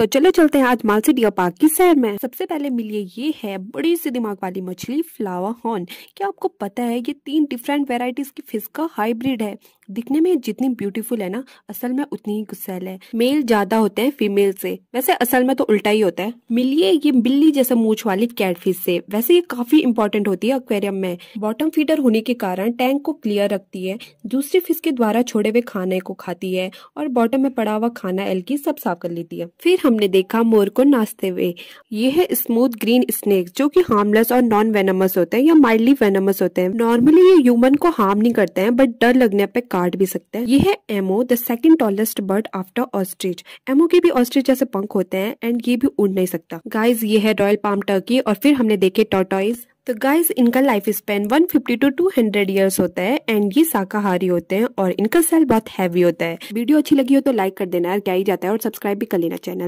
तो चलो चलते हैं आज मालसी डिया पार्क की सैर में सबसे पहले मिलिए ये है बड़ी सी दिमाग वाली मछली फ्लावर हॉर्न क्या आपको पता है ये तीन डिफरेंट वेराइटीज की फिश का हाइब्रिड है दिखने में जितनी ब्यूटीफुल है ना असल में उतनी ही गुस्सेल है मेल ज्यादा होते हैं फीमेल से वैसे असल में तो उल्टा ही होता है मिलिए ये बिल्ली जैसे मूछ वाली कैटफिश से वैसे ये काफी इंपॉर्टेंट होती है एक्वेरियम में बॉटम फीडर होने के कारण टैंक को क्लियर रखती है दूसरी फिश के द्वारा छोड़े हुए खाने को खाती है और बॉटम में पड़ा हुआ खाना एल्गी सब साफ कर लेती है फिर हमने देखा मोर को नाचते हुए ये है स्मूथ ग्रीन स्नेक जो कि हार्मलेस और नॉन वेनमस होते हैं या माइल्डली वेनमस होते हैं नॉर्मली ये ह्यूमन को हार्म नहीं करते हैं बट डर लगने पे काट भी सकते हैं ये है emu the second tallest bird after ostrich emu के भी ऑस्ट्रिच जैसे पंख होते हैं एंड ये भी उड़ नहीं सकता गाइज ये है रॉयल पाम टर्की और फिर हमने देखे टोटॉइज तो गाइस इनका life span 150 two hundred years होता है एंड ये शाकाहारी होते हैं और इनका सेल बहुत हैवी होता है वीडियो अच्छी लगी हो तो लाइक कर देना यार क्या ही जाता है और सब्सक्राइब भी कर लेना चैनल